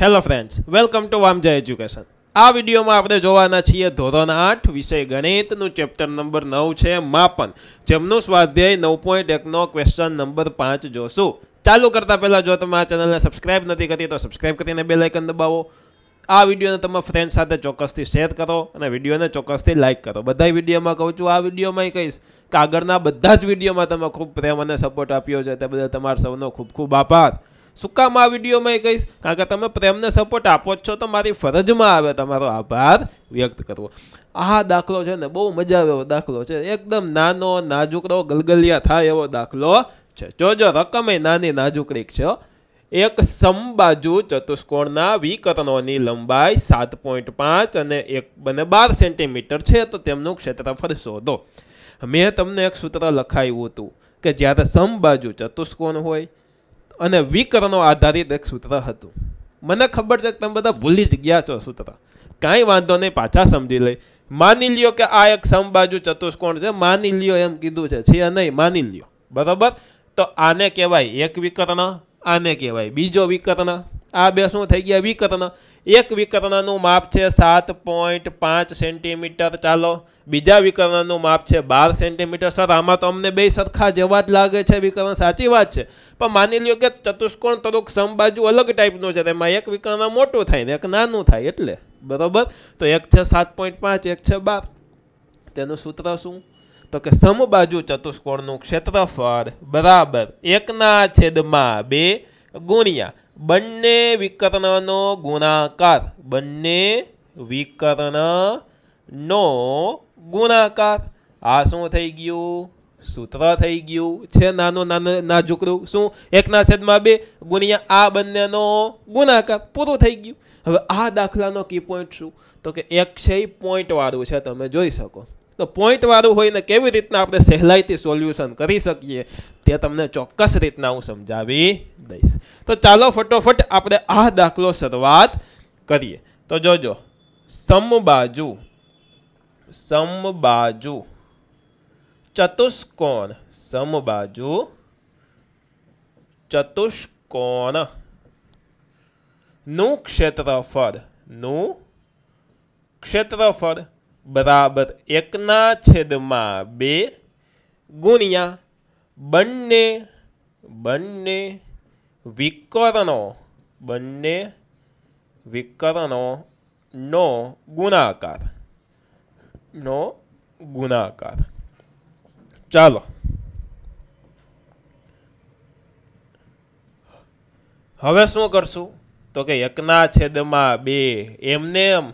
hello friends welcome to Vamja education આ વિડીયોમાં આપણે જોવાના છીએ ધોરણ આઠ વિષય ગણિતનું ચેપ્ટર નંબર નવ છે માપન જેમનું સ્વાધ્યાય નવ પોઈન્ટ એકનો ક્વેશ્ચન નંબર પાંચ જોશું ચાલુ કરતાં પહેલાં જો તમે આ ચેનલને સબસ્ક્રાઇબ નથી કરી તો સબસ્ક્રાઈબ કરીને બે લાઇકન દબાવો આ વિડીયોને તમે ફ્રેન્ડ સાથે ચોક્કસથી શેર કરો અને વિડીયોને ચોક્કસથી લાઇક કરો બધા વિડીયોમાં કહું છું આ વિડીયોમાં કહીશ કે આગળના બધા જ વિડીયોમાં તમે ખૂબ પ્રેમ અને સપોર્ટ આપ્યો છે તે બદલ તમારા સૌનો ખૂબ ખૂબ આભાર શું કામ આ વિડીયોમાં એ કહીશ કારણ કે તમે પ્રેમને સપોર્ટ આપો છો તો મારી ફરજમાં આવે તમારો આભાર વ્યક્ત કરવો આ દાખલો છે ને બહુ મજા આવે એવો દાખલો છે એકદમ નાનો નાજુકડો ગલગલિયા થાય એવો દાખલો છે જોજો રકમે નાની નાજુકડીક છે એક સમબાજુ ચતુષ્કોણના વિકરણોની લંબાઈ સાત પોઈન્ટ પાંચ અને એક બને બાર સેન્ટીમીટર છે તો તેમનું ક્ષેત્રફળ શોધો મેં તમને એક સૂત્ર લખાયું હતું કે જ્યારે સમબાજુ ચતુષ્કોણ હોય અને વિકર્ણો આધારિત એક સૂત્ર હતું મને ખબર છે કે તમે બધા ભૂલી જ ગયા છો સૂત્ર કાંઈ વાંધો નહીં પાછા સમજી લઈ માની લ્યો કે આ એક સમબાજુ ચતુષ્કોણ છે માની લ્યો એમ કીધું છે છે નહીં માની લ્યો બરાબર તો આને કહેવાય એક વિકર્ણ આને કહેવાય બીજો વિકર્ણ આ બે શું થઈ ગયા વિકર્ણ એક વિકર્ણનું માપ છે સાત પોઈન્ટ પાંચ સેન્ટીમીટર ચાલો બીજા વિકર્ણનું માપ છે બાર સેન્ટીમીટર સર આમાં તો અમને બે સરખા જેવા જ લાગે છે વિકર્ણ સાચી વાત છે પણ માની લ્યો કે ચતુષ્કોણ તરુક સમબાજુ અલગ ટાઈપનું છે તેમાં એક વિકર્ણ મોટું થાય ને એક નાનું થાય એટલે બરાબર તો એક છે સાત પોઈન્ટ પાંચ એક છે બાર તેનું સૂત્ર શું તો કે સમબાજુ ચતુષ્કોણનું ક્ષેત્રફળ બરાબર એકના છેદમાં બે ગુણ્યા બંને વિકર્ણનો ગુણાકાર બંને વિકર્ણનો ગુણાકાર આ શું થઈ ગયું સૂત્ર થઈ ગયું છે નાનો નાનો નાજુકરું શું એકના છેદમાં બે ગુણ્યા આ બંનેનો ગુણાકાર પૂરું થઈ ગયું હવે આ દાખલાનો કી પોઈન્ટ શું તો કે એક છે એ પોઈન્ટવાળું છે તમે જોઈ શકો તો પોઈન્ટવાળું હોય ને કેવી રીતના આપણે સહેલાઈથી સોલ્યુશન કરી શકીએ તે તમને ચોક્કસ રીતના હું સમજાવી દઈશ તો ચાલો ફટોફટ આપણે આ દાખલો શરૂઆત કરીએ તો જોજો સમબાજુ સમબાજુ ચતુષ્કોણ સમબાજુ ચતુષ્કોણ નું ક્ષેત્રફળ નું ક્ષેત્રફળ બરાબર એકના છેદમાં બે ગુણ્યા બંને બંને વિકર્ણો બંને વિકર્ણોનો ગુણાકાર નો ગુણાકાર ચાલો હવે શું કરશું તો કે એકના છેદમાં બે એમને એમ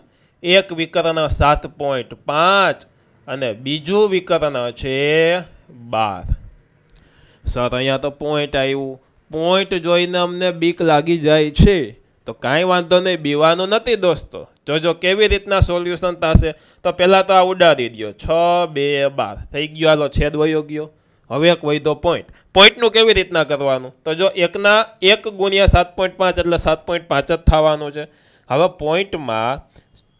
એક વિકર્ણ સાત પોઈન્ટ પાંચ અને બીજું વિકર્ણ છે બાર સર અહીંયા તો પોઈન્ટ આવ્યું પોઈન્ટ જોઈને અમને બીક લાગી જાય છે તો કાંઈ વાંધો નહીં બીવાનું નથી દોસ્તો જોજો કેવી રીતના સોલ્યુશન થશે તો પહેલાં તો આ ઉડાડી દો છ બે બાર થઈ ગયો આલો છેદ વયો ગયો હવે એક વૈધો પોઈન્ટ પોઈન્ટનું કેવી રીતના કરવાનું તો જો એકના એક ગુણ્યા સાત પોઈન્ટ પાંચ એટલે સાત પોઈન્ટ પાંચ જ થવાનું છે હવે પોઈન્ટમાં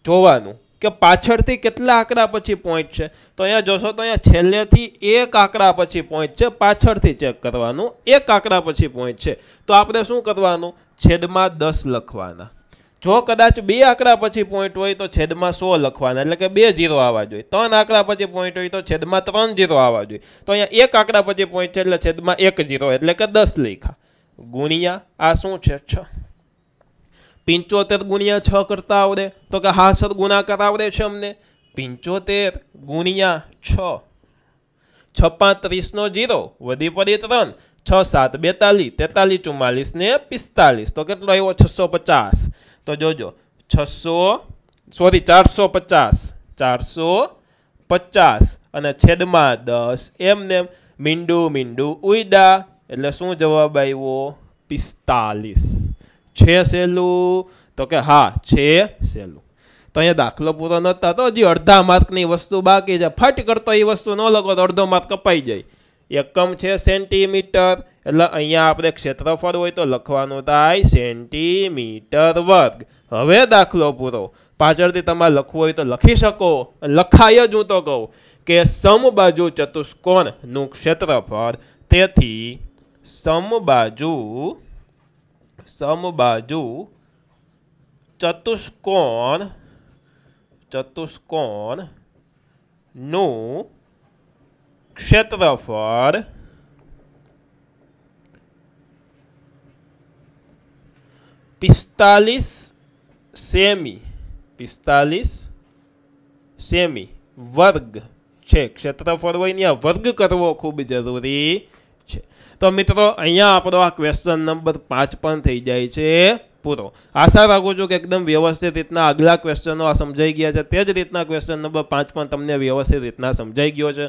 જોવાનું કે પાછળથી કેટલા આંકડા પછી પોઈન્ટ છે તો અહીંયા જોશો તો અહીંયા છેલ્લેથી એક આંકડા પછી પોઈન્ટ છે પાછળથી ચેક કરવાનું એક આંકડા પછી પોઈન્ટ છે તો આપણે શું કરવાનું છેદમાં દસ લખવાના જો કદાચ બે આંકડા પછી પોઈન્ટ હોય તો છેદમાં સો લખવાના એટલે કે બે જીરો આવવા જોઈએ ત્રણ આંકડા પછી પોઈન્ટ હોય તો છેદમાં ત્રણ જીરો આવવા જોઈએ તો અહીંયા એક આંકડા પછી પોઈન્ટ છે એટલે છેદમાં એક જીરો એટલે કે દસ લેખા ગુણિયા આ શું છે છ પંચોતેર ગુણ્યા છ કરતા આવડે તો કે હા સર ગુણાકાર આવડે છે અમને પંચોતેર ગુણ્યા છ છ પાંત્રીસનો જીરો વધી પડી ત્રણ છ સાત બેતાલીસ તેતાલીસ ચુમ્માલીસ ને પિસ્તાલીસ તો કેટલો આવ્યો છસો પચાસ તો જોજો છસો સોરી ચારસો પચાસ ચારસો પચાસ અને છેદમાં દસ એમ મીંડું મીંડું ઉઈડા એટલે શું જવાબ આવ્યો પિસ્તાલીસ છે સહેલું તો કે હા છે સહેલું તો અહીંયા દાખલો પૂરો નહોતા તો હજી અડધા માર્કની વસ્તુ બાકી છે ફટ કરતો એ વસ્તુ ન લખો તો અડધો માર્ક કપાઈ જાય એકમ છે સેન્ટીમીટર એટલે અહીંયા આપણે ક્ષેત્રફળ હોય તો લખવાનું થાય સેન્ટીમીટર વર્ગ હવે દાખલો પૂરો પાછળથી તમારે લખવું હોય તો લખી શકો લખાય જ હું તો કહું કે સમબાજુ ચતુષ્કોણનું ક્ષેત્રફળ તેથી સમબાજુ સમબાજુ ચતુષ્કોણ નું ક્ષેત્રફળ પિસ્તાલીસ સેમી પિસ્તાલીસ સેમી વર્ગ છે ક્ષેત્રફળ હોય ત્યાં વર્ગ કરવો ખૂબ જરૂરી છે તો મિત્રો અહીંયા આપણો આ ક્વેશ્ચન નંબર પાંચ પણ થઈ જાય છે પૂરો આશા રાખું છું કે એકદમ વ્યવસ્થિત રીતના આગલા ક્વેશ્ચનો આ સમજાઈ ગયા છે તે જ રીતના ક્વેશ્ચન નંબર પાંચ પણ તમને વ્યવસ્થિત રીતના સમજાઈ ગયો છે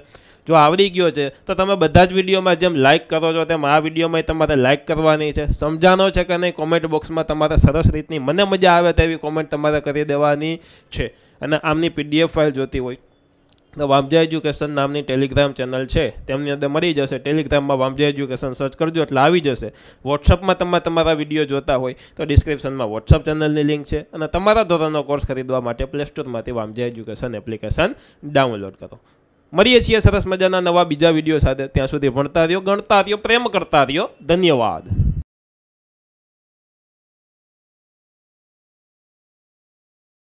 જો આવડી ગયો છે તો તમે બધા જ વિડીયોમાં જેમ લાઇક કરો છો તેમ આ વિડીયોમાં તમારે લાઇક કરવાની છે સમજાનો છે કે નહીં કોમેન્ટ બોક્સમાં તમારે સરસ રીતની મને મજા આવે તેવી કોમેન્ટ તમારે કરી દેવાની છે અને આમની પીડીએફ ફાઇલ જોતી હોય વામજા એજ્યુકેશન નામની ટેલિગ્રામ ચેનલ છે તેમની અંદર મળી જશે ટેલિગ્રામમાં વામજા એજ્યુકેશન સર્ચ કરજો એટલે આવી જશે વોટ્સઅપમાં તમે તમારા વિડીયો જોતા હોય તો ડિસ્ક્રિપ્શનમાં વોટ્સઅપ ચેનલની લિંક છે અને તમારા ધોરણનો કોર્સ ખરીદવા માટે પ્લે સ્ટોરમાંથી વામજા એજ્યુકેશન એપ્લિકેશન ડાઉનલોડ કરો મળીએ છીએ સરસ મજાના નવા બીજા વિડીયો સાથે ત્યાં સુધી ભણતા રહ્યો ગણતા રહ્યો પ્રેમ કરતા રહ્યો ધન્યવાદ